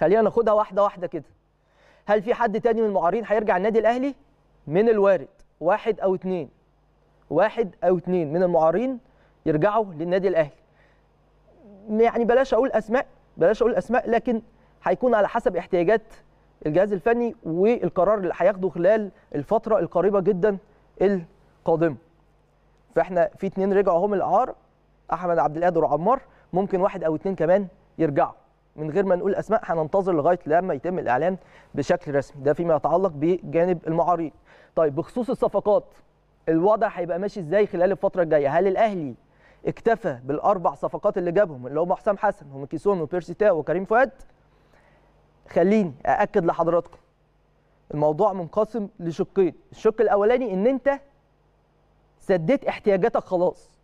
خلينا ناخدها واحده واحده كده هل في حد تاني من المعارين هيرجع النادي الاهلي من الوارد واحد او اثنين واحد او اثنين من المعارين يرجعوا للنادي الاهلي يعني بلاش اقول اسماء بلاش اقول اسماء لكن هيكون على حسب احتياجات الجهاز الفني والقرار اللي هياخده خلال الفتره القريبه جدا القادمه فاحنا في اثنين رجعوا هم الاعاره احمد عبد القادر وعمار ممكن واحد او اثنين كمان يرجعوا من غير ما نقول اسماء هننتظر لغايه لما يتم الاعلان بشكل رسمي ده فيما يتعلق بجانب المعارين طيب بخصوص الصفقات الوضع هيبقى ماشي ازاي خلال الفتره الجايه هل الاهلي اكتفى بالاربع صفقات اللي جابهم اللي هم حسام حسن وميكيسون وبيرسي تاو وكريم فؤاد خليني ااكد لحضراتكم الموضوع منقسم لشقين الشق الاولاني ان انت سديت احتياجاتك خلاص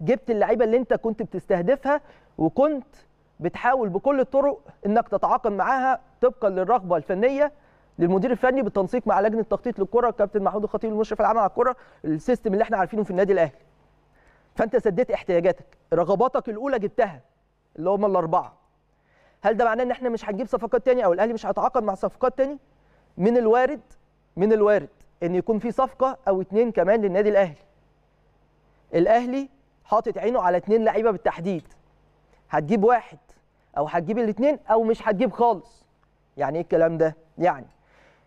جبت اللعيبه اللي انت كنت بتستهدفها وكنت بتحاول بكل الطرق انك تتعاقد معاها طبقا للرغبه الفنيه للمدير الفني بالتنسيق مع لجنه تخطيط للكره الكابتن محمود الخطيب المشرف العام على الكره السيستم اللي احنا عارفينه في النادي الاهلي فانت سديت احتياجاتك رغباتك الاولى جبتها اللي هم الاربعه هل ده معناه ان احنا مش هنجيب صفقات تاني او الاهلي مش هيتعاقد مع صفقات تاني من الوارد من الوارد ان يكون في صفقه او اتنين كمان للنادي الاهلي الاهلي حاطط عينه على اتنين لعيبه بالتحديد هتجيب واحد او هتجيب الاثنين او مش هتجيب خالص يعني ايه الكلام ده يعني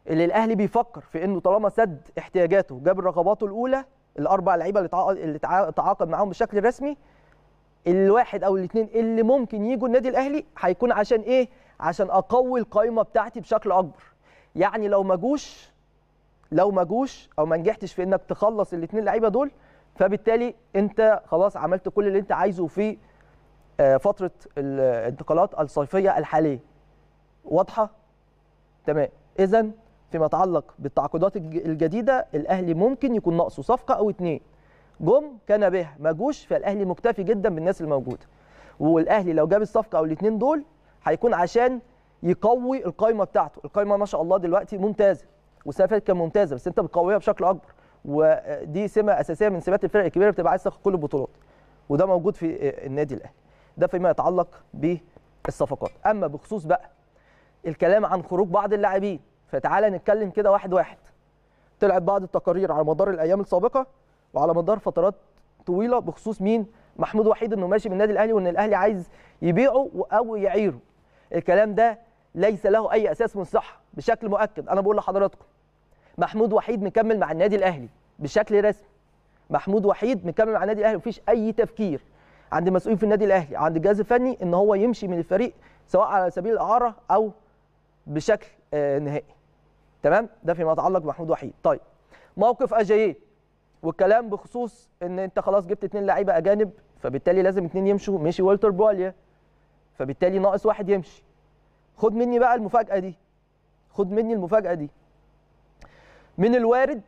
اللي الاهلي بيفكر في انه طالما سد احتياجاته جاب رغباته الاولى الاربع لعيبه اللي تعاقد معاهم بشكل رسمي الواحد او الاثنين اللي ممكن يجوا النادي الاهلي هيكون عشان ايه عشان اقوي القايمه بتاعتي بشكل اكبر يعني لو ما جوش لو ما جوش او ما نجحتش في انك تخلص الاثنين لعيبه دول فبالتالي انت خلاص عملت كل اللي انت عايزه في آه، فتره الانتقالات الصيفيه الحاليه واضحه تمام اذا فيما يتعلق بالتعاقدات الجديده الاهلي ممكن يكون ناقصه صفقه او اتنين جم كان بها ما جوش فالاهلي مكتفي جدا بالناس الموجوده والاهلي لو جاب الصفقه او الاتنين دول هيكون عشان يقوي القايمه بتاعته القايمه ما شاء الله دلوقتي ممتازه والسنه اللي كان ممتازه بس انت بتقويها بشكل اكبر ودي سمه اساسيه من سمات الفرق الكبيره بتبقى عايز تاخد كل البطولات وده موجود في آه، النادي الاهلي ده فيما يتعلق بالصفقات اما بخصوص بقى الكلام عن خروج بعض اللاعبين فتعالى نتكلم كده واحد واحد طلعت بعض التقارير على مدار الايام السابقه وعلى مدار فترات طويله بخصوص مين محمود وحيد انه ماشي من النادي الاهلي وان الاهلي عايز يبيعه او يعيره الكلام ده ليس له اي اساس من الصحه بشكل مؤكد انا بقول لحضراتكم محمود وحيد مكمل مع النادي الاهلي بشكل رسمي محمود وحيد مكمل مع النادي الاهلي مفيش اي تفكير عند مسؤولين في النادي الاهلي عند الجهاز الفني ان هو يمشي من الفريق سواء على سبيل الاعاره او بشكل آه، نهائي تمام ده فيما يتعلق بمحمود وحيد طيب موقف اجاييه والكلام بخصوص ان انت خلاص جبت اثنين لعيبه اجانب فبالتالي لازم اثنين يمشوا مشي والتر بواليا فبالتالي ناقص واحد يمشي خد مني بقى المفاجاه دي خد مني المفاجاه دي من الوارد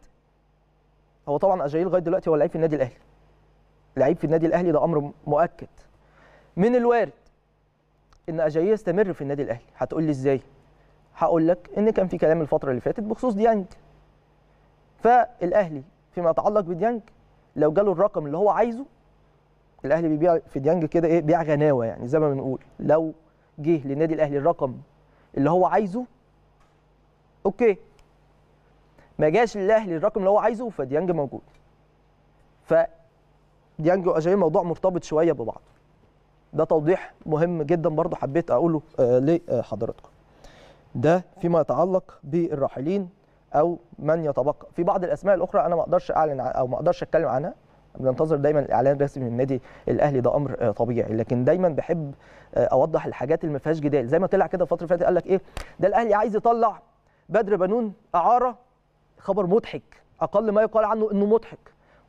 هو طبعا اجاييه لغايه دلوقتي هو لعيب في النادي الاهلي لعيب في النادي الاهلي ده امر مؤكد من الوارد ان اجاي يستمر في النادي الاهلي هتقول لي ازاي هقول لك ان كان في كلام الفتره اللي فاتت بخصوص ديانج فالاهلي فيما يتعلق بديانج لو جاله الرقم اللي هو عايزه الاهلي بيبيع في ديانج كده ايه بيع غناوه يعني زي ما بنقول لو جه للنادي الاهلي الرقم اللي هو عايزه اوكي ما جاش للاهلي الرقم اللي هو عايزه فديانج موجود ف ديانج واجاي إيه موضوع مرتبط شويه ببعض ده توضيح مهم جدا برضه حبيت اقوله آه، لحضراتكم ده فيما يتعلق بالراحلين او من يتبقى في بعض الاسماء الاخرى انا ما اقدرش اعلن او ما اقدرش اتكلم عنها بننتظر دايما الاعلان الرسمي من النادي الاهلي ده امر آه، طبيعي لكن دايما بحب آه، اوضح الحاجات اللي ما فيهاش جدال زي ما طلع كده الفتره اللي فاتت قال لك ايه ده الاهلي عايز يطلع بدر بنون اعاره خبر مضحك اقل ما يقال عنه انه مضحك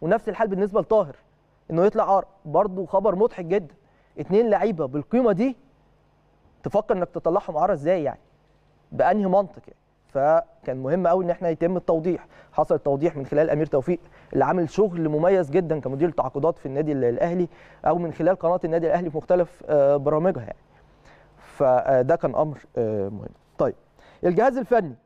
ونفس الحال بالنسبه لطاهر انه يطلع عار برضه خبر مضحك جدا اتنين لعيبه بالقيمه دي تفكر انك تطلعهم عار ازاي يعني بانهي منطق يعني فكان مهم قوي ان احنا يتم التوضيح حصل توضيح من خلال امير توفيق اللي عامل شغل مميز جدا كمدير التعاقدات في النادي الاهلي او من خلال قناه النادي الاهلي في مختلف آه، برامجها يعني فده آه، كان امر آه، مهم طيب الجهاز الفني